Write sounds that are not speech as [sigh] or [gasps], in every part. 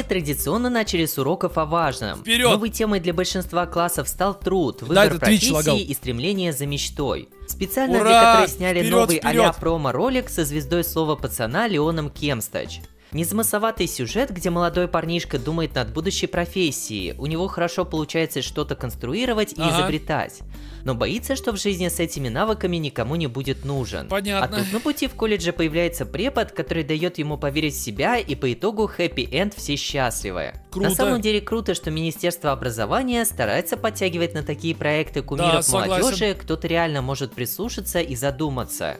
Дети традиционно начали с уроков о важном. Вперед! Новой темой для большинства классов стал труд, выбор да, профессии и стремление за мечтой. Специально Ура! некоторые сняли вперед, новый вперед! а-ля промо-ролик со звездой слова пацана Леоном Кемстач. Незамысловатый сюжет, где молодой парнишка думает над будущей профессией. У него хорошо получается что-то конструировать и ага. изобретать но боится, что в жизни с этими навыками никому не будет нужен. Понятно. А тут на пути в колледже появляется препод, который дает ему поверить в себя и по итогу хэппи-энд все счастливы. Круто. На самом деле круто, что Министерство образования старается подтягивать на такие проекты кумиров да, молодежи, кто-то реально может прислушаться и задуматься.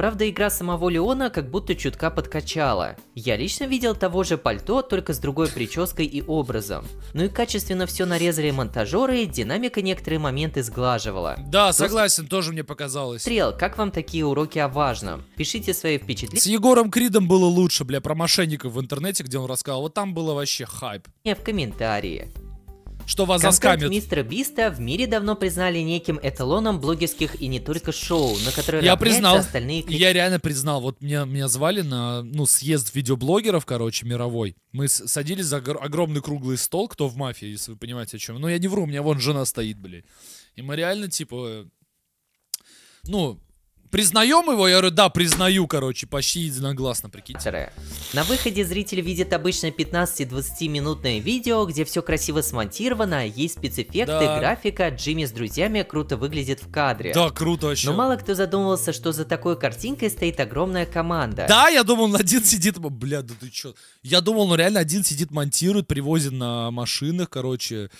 Правда, игра самого Леона как будто чутка подкачала. Я лично видел того же пальто, только с другой прической и образом. Ну и качественно все нарезали монтажеры, динамика некоторые моменты сглаживала. Да, Просто... согласен, тоже мне показалось. Стрел, как вам такие уроки о важном? Пишите свои впечатления. С Егором Кридом было лучше, бля, про мошенников в интернете, где он рассказал, вот там было вообще хайп. Не В комментарии что вас Контент заскамят. мистера Биста в мире давно признали неким эталоном блогерских и не только шоу, на которые я признал, остальные... Я реально признал, вот меня, меня звали на ну, съезд видеоблогеров, короче, мировой. Мы садились за огромный круглый стол, кто в мафии, если вы понимаете, о чем. Но ну, я не вру, у меня вон жена стоит, блин. И мы реально, типа, ну, Признаем его? Я говорю, да, признаю, короче, почти единогласно, прикиньте. На выходе зритель видит обычно 15-20 минутное видео, где все красиво смонтировано, есть спецэффекты, да. графика, Джимми с друзьями круто выглядит в кадре. Да, круто вообще. Но мало кто задумывался, что за такой картинкой стоит огромная команда. Да, я думал, он один сидит, бля, да ты чё. Я думал, он реально один сидит, монтирует, привозит на машинах, короче.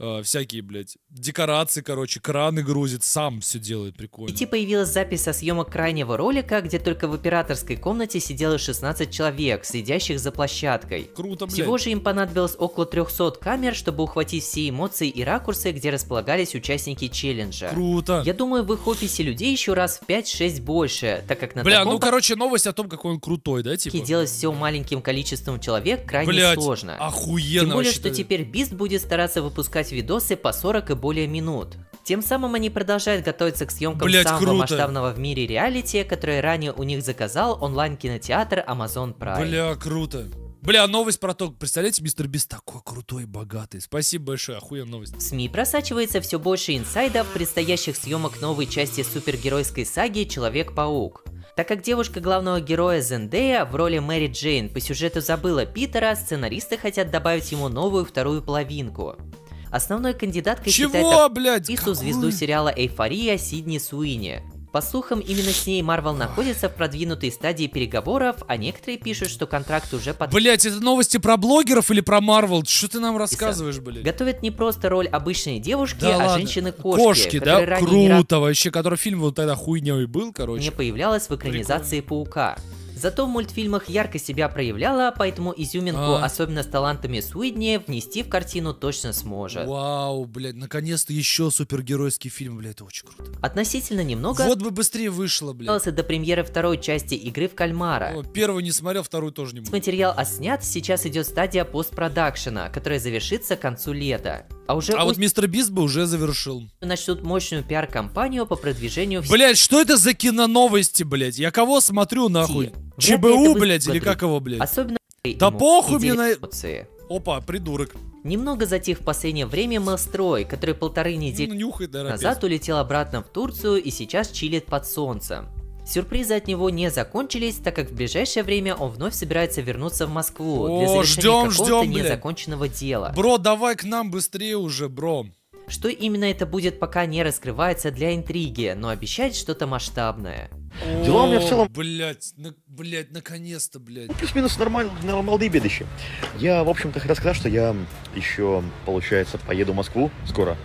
Э, всякие, блядь, декорации, короче, краны грузит, сам все делает прикольно. Идти появилась запись со съемок крайнего ролика, где только в операторской комнате сидело 16 человек, сидящих за площадкой. Круто, блядь. Всего же им понадобилось около 300 камер, чтобы ухватить все эмоции и ракурсы, где располагались участники челленджа. Круто. Я думаю, в их офисе людей еще раз в 5-6 больше, так как на Бля, таком... ну короче, новость о том, какой он крутой, да, типа? Делать все маленьким количеством человек крайне Блядь, сложно. охуенно Тем более, что теперь Бист будет стараться выпускать выпускать видосы по 40 и более минут. Тем самым они продолжают готовиться к съемкам Блять, самого круто. масштабного в мире реалити, который ранее у них заказал онлайн-кинотеатр Amazon Prime. Бля, круто. Бля, новость про то, представляете, мистер Бист такой крутой и богатый. Спасибо большое, охуенная новость. В СМИ просачивается все больше инсайдов предстоящих съемок новой части супергеройской саги «Человек-паук». Так как девушка главного героя Зендея в роли Мэри Джейн по сюжету забыла Питера, сценаристы хотят добавить ему новую вторую половинку. Основной кандидаткой Чего, считает блядь? звезду сериала «Эйфория» Сидни Суини. По слухам, именно с ней Марвел находится в продвинутой стадии переговоров, а некоторые пишут, что контракт уже под... Блять, это новости про блогеров или про Марвел? Что ты нам рассказываешь, блядь? Готовят не просто роль обычной девушки, да а женщины-кошки. Кошки, да? Круто не... вообще, который фильм вот тогда хуйней был, короче. Не появлялась в экранизации Прикольно. Паука. Зато в мультфильмах ярко себя проявляла, поэтому изюминку, а... особенно с талантами Суидни, внести в картину точно сможет. Вау, блядь, наконец-то еще супергеройский фильм, блядь, это очень круто. Относительно немного... Вот бы быстрее вышло, блядь. ...до премьеры второй части игры в кальмара. О, первую не смотрел, вторую тоже не буду. Материал оснят, сейчас идет стадия постпродакшена, которая завершится к концу лета. А уже... А у... вот Мистер Бист бы уже завершил. Начнут мощную пиар-компанию по продвижению... В... Блять, что это за киноновости, блять? Я кого смотрю, нахуй? Вот ЧБУ, блять, или как его, блять? Особенно... Да похуй мне на... Опа, придурок. Немного затих в последнее время Мелстрой, который полторы недели ну, назад улетел обратно в Турцию и сейчас чилит под солнцем. Сюрпризы от него не закончились, так как в ближайшее время он вновь собирается вернуться в Москву О, для завершения какого-то незаконченного дела. Бро, давай к нам быстрее уже, бро. Что именно это будет, пока не раскрывается для интриги, но обещает что-то масштабное. Дела у меня в целом... Блять, на, блять, наконец-то, блять. Плюс-минус нормально, нормальные бедыщи. Я, в общем-то, хотел сказать, что я еще, получается, поеду в Москву скоро.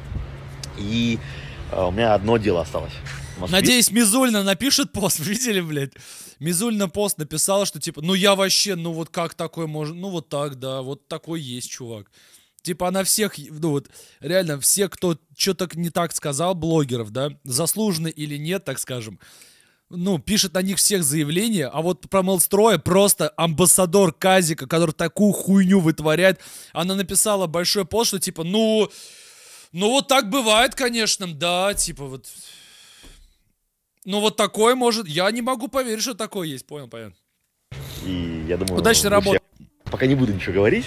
И э, у меня одно дело осталось. Надеюсь, Мизульна напишет пост, [laughs] видели, блядь? Мизульна пост написала, что типа, ну я вообще, ну вот как такое можно, ну вот так, да, вот такой есть чувак. Типа она всех, ну вот, реально, все, кто что-то не так сказал, блогеров, да, заслуженно или нет, так скажем, ну, пишет на них всех заявления, а вот про Молстроя просто амбассадор Казика, который такую хуйню вытворяет, она написала большой пост, что типа, ну, ну вот так бывает, конечно, да, типа вот ну вот такое может... Я не могу поверить, что такое есть. Понял, понял. И я думаю... Удачной работы. Пока не буду ничего говорить,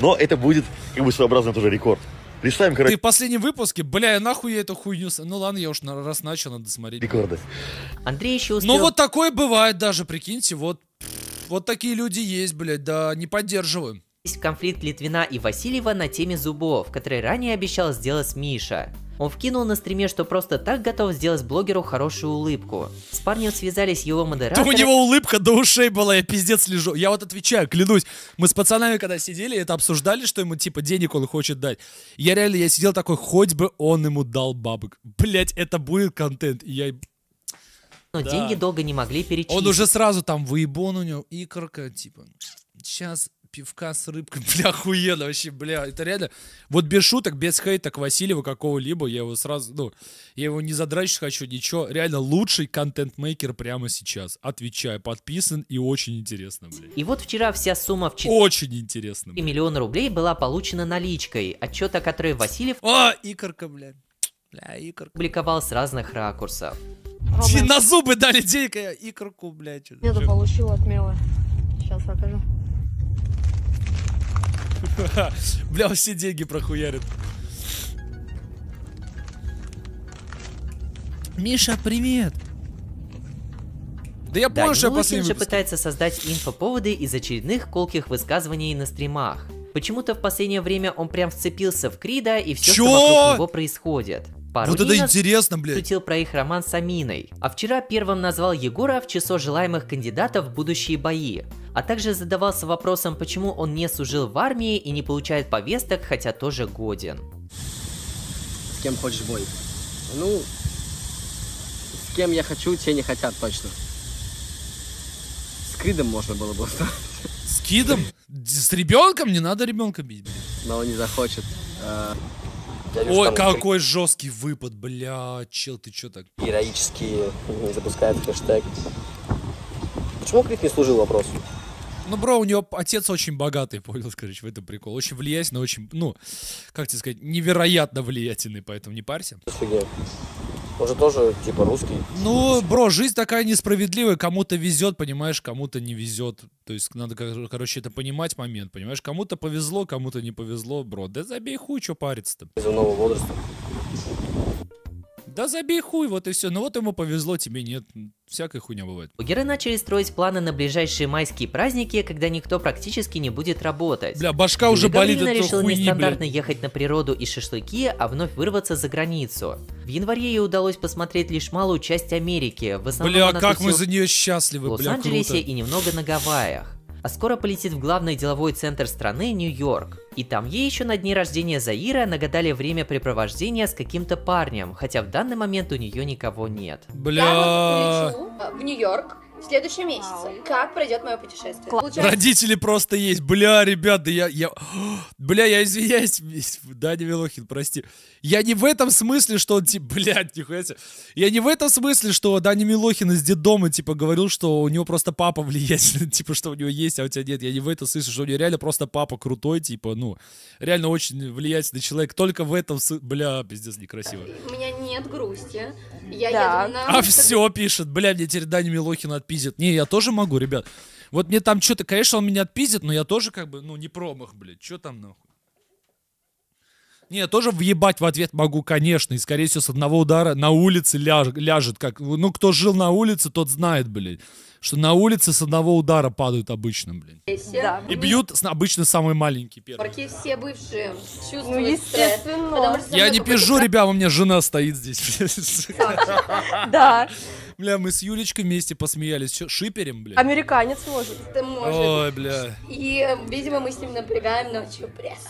но это будет как бы своеобразный тоже рекорд. Представим, короче... Ты в последнем выпуске, бля, я нахуй я эту хуйню... Ну ладно, я уж на... раз начал, надо смотреть. Рекорды. Андрей еще успел... Ну вот такое бывает даже, прикиньте, вот... Вот такие люди есть, блядь, да, не поддерживаем. Конфликт Литвина и Васильева на теме зубов, который ранее обещал сделать Миша. Он вкинул на стриме, что просто так готов сделать блогеру хорошую улыбку. С парнем связались его модераторы. Да у него улыбка до ушей была, я пиздец лежу. Я вот отвечаю, клянусь. Мы с пацанами, когда сидели, это обсуждали, что ему типа денег он хочет дать. Я реально, я сидел такой, хоть бы он ему дал бабок. Блять, это будет контент. И я но да. деньги долго не могли перечислить. Он уже сразу там выебон у него, икорка, типа, сейчас пивка с рыбкой, [laughs] бля, охуенно вообще, бля, это реально, вот без шуток, без хейта к Васильеву какого-либо, я его сразу, ну, я его не задрачить хочу, ничего, реально лучший контент-мейкер прямо сейчас, отвечаю, подписан и очень интересно, бля. И вот вчера вся сумма в 4 Очень интересно, бля. миллион рублей была получена наличкой, отчет о которой Васильев... О, а, икорка, бля, бля, икорка. Публиковал с разных ракурсов. Рома... На зубы дали денег, а я икорку, блядь. Я получил от мела. Сейчас покажу. [laughs] Бля, все деньги прохуярит. Миша, привет! Да я помню, что я последний пытается создать инфоповоды из очередных колких высказываний на стримах. Почему-то в последнее время он прям вцепился в Крида и все, что, что вокруг него происходит пару Вот это интересно, блядь. шутил про их роман с Аминой. А вчера первым назвал Егора в число желаемых кандидатов в будущие бои. А также задавался вопросом, почему он не служил в армии и не получает повесток, хотя тоже годен. С кем хочешь бой? Ну, с кем я хочу, те не хотят точно. С Кридом можно было бы устроить. С Кидом? С ребенком? Не надо ребенка бить, Но он не захочет. Э, Ой, какой жесткий выпад, бля, чел, ты чё так? Героически запускает хэштег. Почему Крик не служил вопросу? Ну, бро, у него отец очень богатый, [laughs] понял, короче, в этом прикол. Очень влиятельный, очень, ну, как тебе сказать, невероятно влиятельный, поэтому не парься. Офигеть. Он же тоже, типа, русский. Ну, бро, жизнь такая несправедливая. Кому-то везет, понимаешь, кому-то не везет. То есть надо, короче, это понимать момент, понимаешь? Кому-то повезло, кому-то не повезло, бро. Да забей хуй, что париться-то. Из-за нового возраста да забей хуй, вот и все. Ну вот ему повезло, тебе нет. всякой хуйня бывает. Блогеры начали строить планы на ближайшие майские праздники, когда никто практически не будет работать. Бля, башка уже болит от решила хуйни, нестандартно бля. ехать на природу и шашлыки, а вновь вырваться за границу. В январе ей удалось посмотреть лишь малую часть Америки. В основном бля, как мы за нее счастливы, в Лос-Анджелесе и немного на Гавайях. А скоро полетит в главный деловой центр страны Нью-Йорк. И там ей еще на дне рождения Заира нагадали время времяпрепровождения с каким-то парнем, хотя в данный момент у нее никого нет. Бля. Я вот прилечу в Нью-Йорк, в следующем месяце. Как пройдет мое путешествие? Получается- Родители просто есть. Бля, ребят, да я... я... [gasps] Бля, я извиняюсь. [laughs] Даня Милохин, прости. Я не в этом смысле, что он типа... [laughs] Блядь, нихуя себе. Я не в этом смысле, что Дани Милохин из детдома, типа, говорил, что у него просто папа [laughs] влиятельный. Типа, что у него есть, а у тебя нет. Я не в этом смысле, что у него реально просто папа крутой, типа, ну... Реально очень влиятельный человек. Только в этом... сы- Бля, пиздец, некрасиво. У меня нет грусти. Я да. еду на... А все пишет, бля, мне теперь Даня Милохин отпиздит. Не, я тоже могу, ребят. Вот мне там что-то, конечно, он меня отпиздит, но я тоже как бы, ну, не промах, блядь. Что там нахуй? Не, тоже въебать в ответ могу, конечно. И, скорее всего, с одного удара на улице ляж, ляжет. Как, ну, кто жил на улице, тот знает, блин. Что на улице с одного удара падают обычно, блин. Да. И бьют с обычно самый маленький первый. все бывшие чувствуют ну, естественно. Стресс, Я не пижу, ребята, у меня жена стоит здесь. Да. Бля, мы с Юлечкой вместе посмеялись. Шиперим, бля. Американец может. Ты можешь. Ой, бля. И, видимо, мы с ним напрягаем ночью пресс.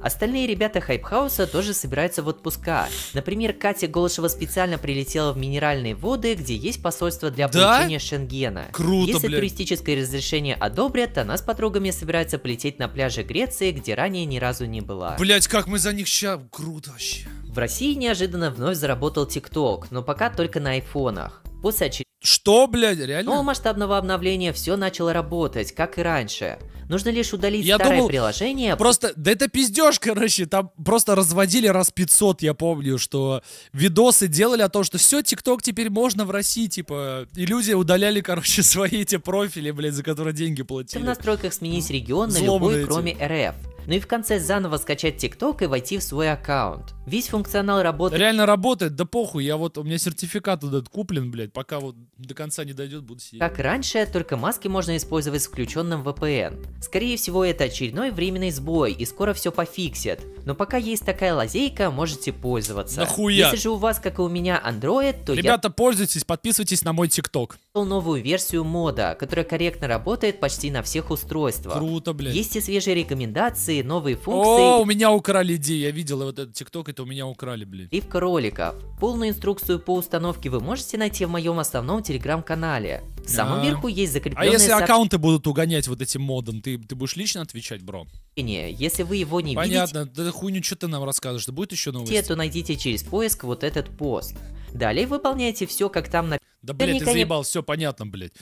Остальные ребята Хайпхауса тоже собираются в отпуска. Например, Катя Голышева специально прилетела в Минеральные воды, где есть посольство для да? получения Шенгена. Круто, Если блин. туристическое разрешение одобрят, она с подругами собирается полететь на пляже Греции, где ранее ни разу не была. Блять, как мы за них ща... Круто вообще. В России неожиданно вновь заработал ТикТок, но пока только на айфонах. После очередного что, блядь, реально? Но ну, масштабного обновления все начало работать, как и раньше. Нужно лишь удалить я старое думал, приложение. Просто, да это пиздеж, [laughs] короче, там просто разводили раз 500, я помню, что видосы делали о том, что все, ТикТок теперь можно в России, типа, и люди удаляли, короче, [laughs] свои эти профили, блядь, за которые деньги платили. В настройках сменить регион на любой, эти. кроме РФ. Ну и в конце заново скачать ТикТок и войти в свой аккаунт. Весь функционал работает. Реально работает, да похуй, я вот, у меня сертификат этот куплен, блядь, пока вот до конца не дойдет, буду сидеть. Как раньше, только маски можно использовать с включенным VPN. Скорее всего, это очередной временный сбой, и скоро все пофиксят. Но пока есть такая лазейка, можете пользоваться. Нахуя? Если же у вас, как и у меня, Android, то Ребята, я... пользуйтесь, подписывайтесь на мой ТикТок. Новую версию мода, которая корректно работает почти на всех устройствах. Круто, блядь. Есть и свежие рекомендации, новые функции. О, у меня украли идеи, я видел вот этот ТикТок, и это у меня украли, блин. Ивка роликов. Полную инструкцию по установке вы можете найти в моем основном телеграм-канале. В самом а... верху есть а закрепленные... А если со... аккаунты будут угонять вот этим модом, ты, ты будешь лично отвечать, бро? Не, если вы его не ну, Понятно. видите... Понятно, да хуйню что ты нам расскажешь, да будет еще новости. Те, то найдите через поиск вот этот пост. Далее выполняйте все, как там на... Да, блядь, ты заебал, все понятно, блядь.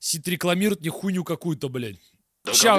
Сид рекламирует мне хуйню какую-то, блядь. Да, Сейчас.